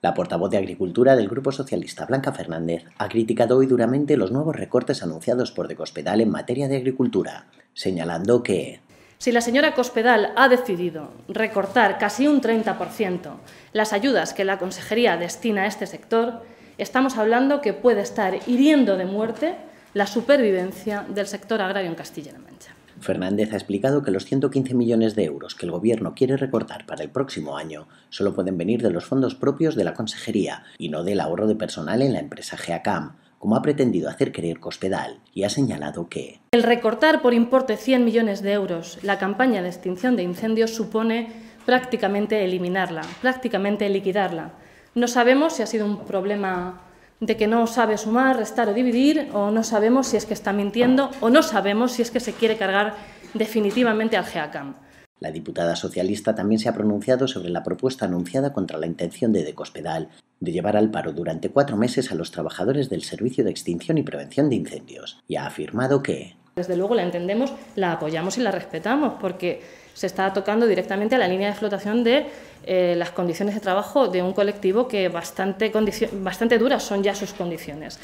La portavoz de Agricultura del Grupo Socialista, Blanca Fernández, ha criticado hoy duramente los nuevos recortes anunciados por de Cospedal en materia de agricultura, señalando que si la señora Cospedal ha decidido recortar casi un 30% las ayudas que la Consejería destina a este sector, estamos hablando que puede estar hiriendo de muerte la supervivencia del sector agrario en Castilla-La Mancha. Fernández ha explicado que los 115 millones de euros que el Gobierno quiere recortar para el próximo año solo pueden venir de los fondos propios de la Consejería y no del ahorro de personal en la empresa GEACAM, como ha pretendido hacer creer Cospedal, y ha señalado que... El recortar por importe 100 millones de euros la campaña de extinción de incendios supone prácticamente eliminarla, prácticamente liquidarla. No sabemos si ha sido un problema de que no sabe sumar, restar o dividir, o no sabemos si es que está mintiendo, o no sabemos si es que se quiere cargar definitivamente al GEACAM. La diputada socialista también se ha pronunciado sobre la propuesta anunciada contra la intención de Decospedal de llevar al paro durante cuatro meses a los trabajadores del Servicio de Extinción y Prevención de Incendios y ha afirmado que desde luego la entendemos, la apoyamos y la respetamos porque se está tocando directamente a la línea de flotación de eh, las condiciones de trabajo de un colectivo que bastante, bastante duras son ya sus condiciones.